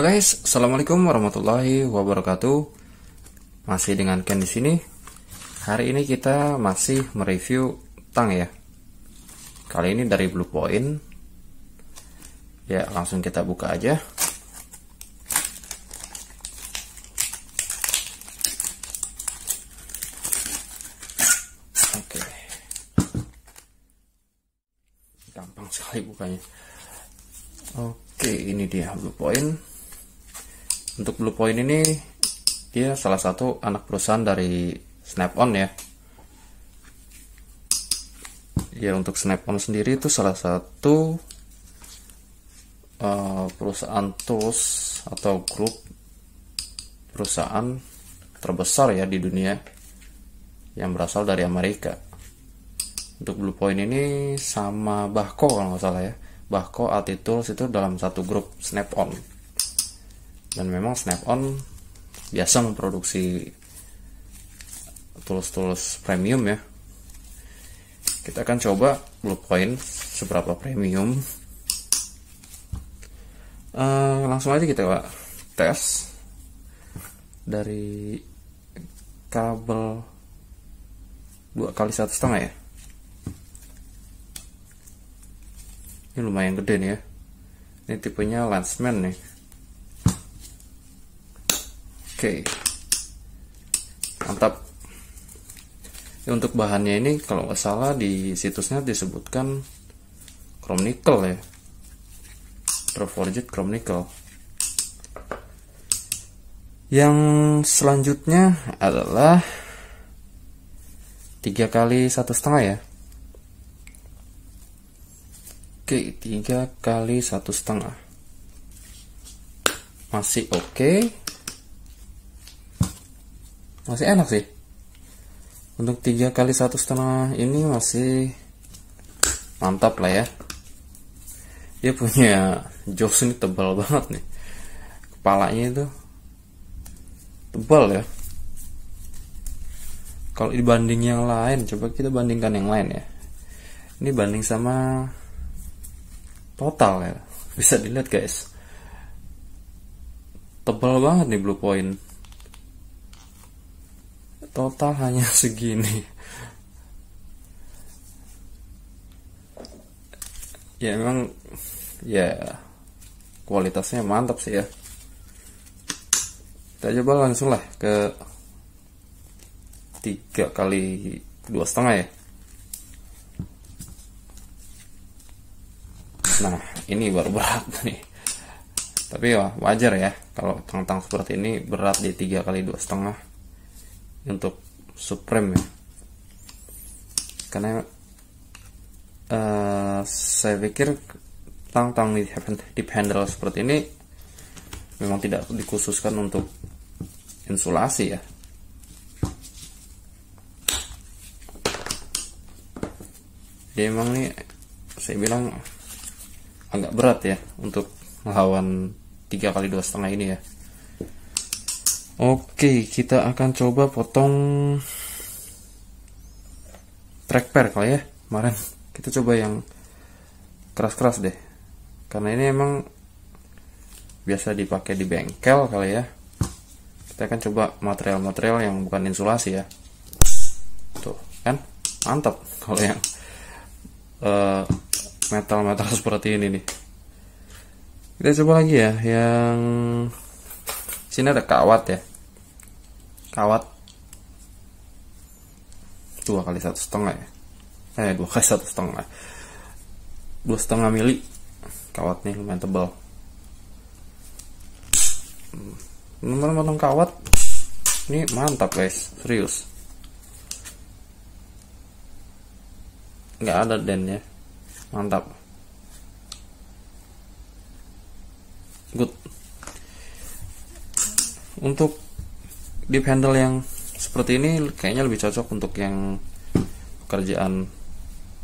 Halo guys, assalamualaikum warahmatullahi wabarakatuh. Masih dengan Ken di sini. Hari ini kita masih mereview tang ya. Kali ini dari Blue Point. Ya, langsung kita buka aja. Oke. Gampang sekali bukanya. Oke, ini dia Blue Point untuk Blue Point ini dia salah satu anak perusahaan dari Snap-on ya ya untuk Snap-on sendiri itu salah satu uh, perusahaan tools atau grup perusahaan terbesar ya di dunia yang berasal dari Amerika untuk Blue Point ini sama Bahko kalau nggak salah ya Bahko Altitools itu dalam satu grup Snap-on dan memang snap on biasa memproduksi tools-tools premium ya kita akan coba point seberapa premium uh, langsung aja kita tes dari kabel dua kali satu setengah ya ini lumayan gede nih ya ini tipenya lensman nih Oke. Mantap. Ya, untuk bahannya ini kalau nggak salah di situsnya disebutkan chrome nickel ya. perforated chrome nickel. Yang selanjutnya adalah tiga kali satu setengah ya. Oke, tiga kali satu setengah. Masih oke. Okay masih enak sih untuk tiga kali satu setengah ini masih mantap lah ya dia punya jokes ini tebal banget nih kepalanya itu tebal ya kalau dibanding yang lain coba kita bandingkan yang lain ya ini banding sama total ya bisa dilihat guys tebal banget nih blue point total hanya segini ya memang ya kualitasnya mantap sih ya kita coba langsung lah ke tiga kali dua setengah ya nah ini baru berat nih tapi ya, wajar ya kalau tentang seperti ini berat di tiga kali dua setengah untuk Supreme ya karena uh, saya pikir tang-tang di deep handle seperti ini memang tidak dikhususkan untuk insulasi ya jadi emang nih saya bilang agak berat ya untuk melawan tiga kali dua setengah ini ya Oke, kita akan coba potong track pair kali ya kemarin. Kita coba yang keras-keras deh. Karena ini emang biasa dipakai di bengkel kali ya. Kita akan coba material-material yang bukan insulasi ya. Tuh, kan? Mantap kalau yang eh, metal-metal uh, metal -metal seperti ini nih. Kita coba lagi ya yang sini ada kawat ya kawat dua kali satu setengah ya eh dua kali satu setengah dua setengah mili kawatnya lumayan tebal nomor hmm. potong kawat ini mantap guys serius nggak ada dennya mantap good untuk di handle yang seperti ini kayaknya lebih cocok untuk yang pekerjaan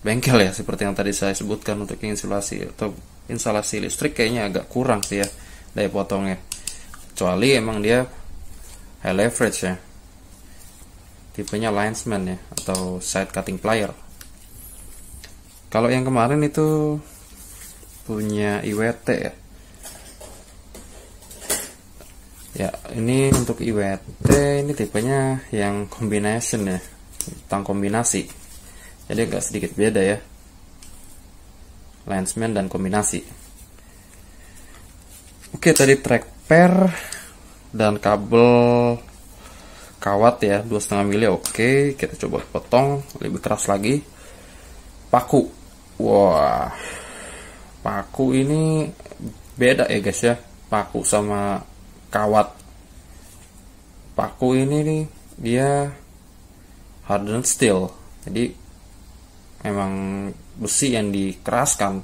bengkel ya seperti yang tadi saya sebutkan untuk insulasi atau instalasi listrik kayaknya agak kurang sih ya daya potongnya kecuali emang dia high leverage ya tipenya linesman ya atau side cutting plier kalau yang kemarin itu punya IWT ya ya ini untuk IWT ini tipenya yang combination ya tentang kombinasi jadi agak sedikit beda ya lensman dan kombinasi oke tadi track pair dan kabel kawat ya 2,5 mili oke kita coba potong lebih keras lagi paku wah paku ini beda ya guys ya paku sama kawat paku ini nih dia hardened steel jadi emang besi yang dikeraskan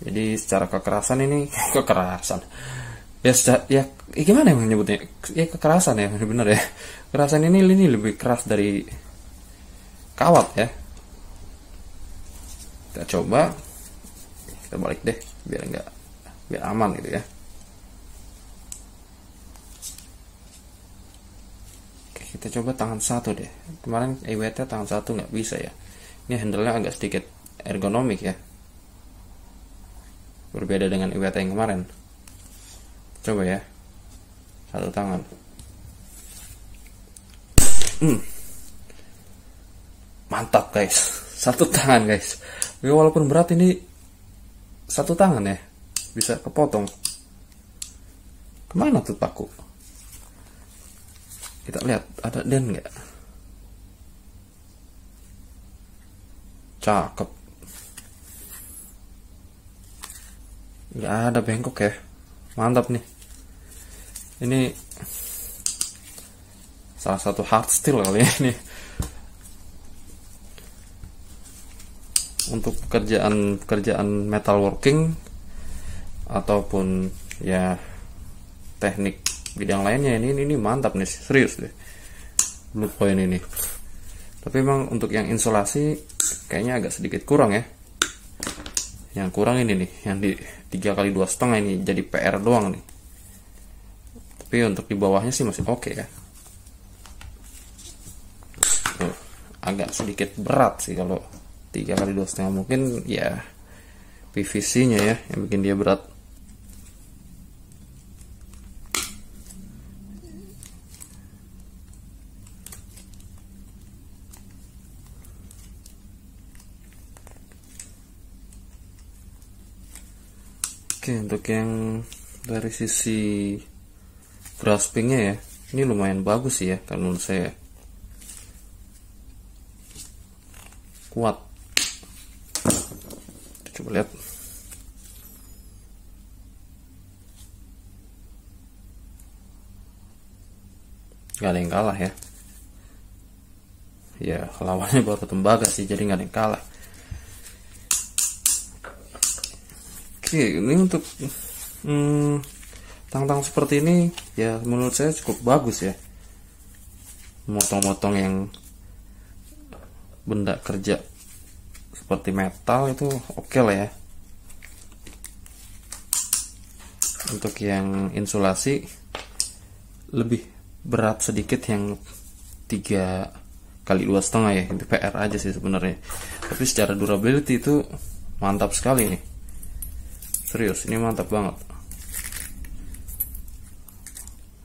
jadi secara kekerasan ini kekerasan ya secara, ya, ya gimana yang menyebutnya ya kekerasan ya benar-benar ya kekerasan ini ini lebih keras dari kawat ya kita coba kita balik deh biar enggak, biar aman gitu ya kita coba tangan satu deh kemarin EWT tangan satu nggak bisa ya ini handlenya agak sedikit ergonomik ya berbeda dengan IWT e yang kemarin coba ya satu tangan hmm. mantap guys satu tangan guys ya, walaupun berat ini satu tangan ya bisa kepotong kemana tuh paku kita lihat ada den nggak cakep nggak ada bengkok ya mantap nih ini salah satu hard steel kali ya ini untuk pekerjaan pekerjaan metalworking ataupun ya teknik bidang lainnya ini ini, ini mantap nih serius deh blue point ini tapi memang untuk yang insulasi kayaknya agak sedikit kurang ya yang kurang ini nih yang di 3 kali dua setengah ini jadi PR doang nih tapi untuk di bawahnya sih masih oke okay ya Tuh, agak sedikit berat sih kalau tiga kali dua setengah mungkin ya PVC nya ya yang bikin dia berat Oke untuk yang dari sisi graspingnya ya ini lumayan bagus sih ya kalau menurut saya kuat coba lihat gak ada yang kalah ya ya lawannya baru tembaga sih jadi gak ada yang kalah sih iya, ini untuk hmm, tang-tang seperti ini ya menurut saya cukup bagus ya motong-motong yang benda kerja seperti metal itu oke okay lah ya untuk yang insulasi lebih berat sedikit yang tiga kali dua setengah ya itu PR aja sih sebenarnya tapi secara durability itu mantap sekali nih serius ini mantap banget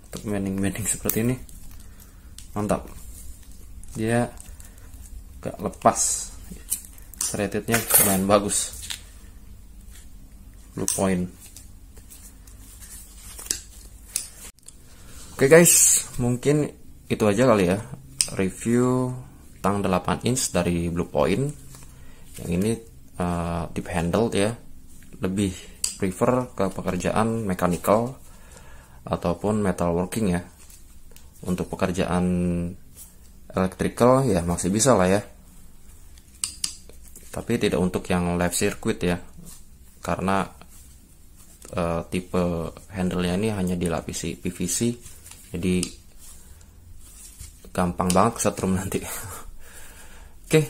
untuk mening-mening seperti ini mantap dia gak lepas threadednya lumayan bagus blue point oke okay guys mungkin itu aja kali ya review tang 8 inch dari blue point yang ini uh, eh, tip handle ya lebih prefer ke pekerjaan mechanical ataupun metalworking ya untuk pekerjaan electrical ya masih bisa lah ya tapi tidak untuk yang live circuit ya karena e, tipe handle-nya ini hanya dilapisi PVC jadi gampang banget setrum nanti oke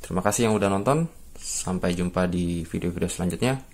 terima kasih yang udah nonton sampai jumpa di video-video selanjutnya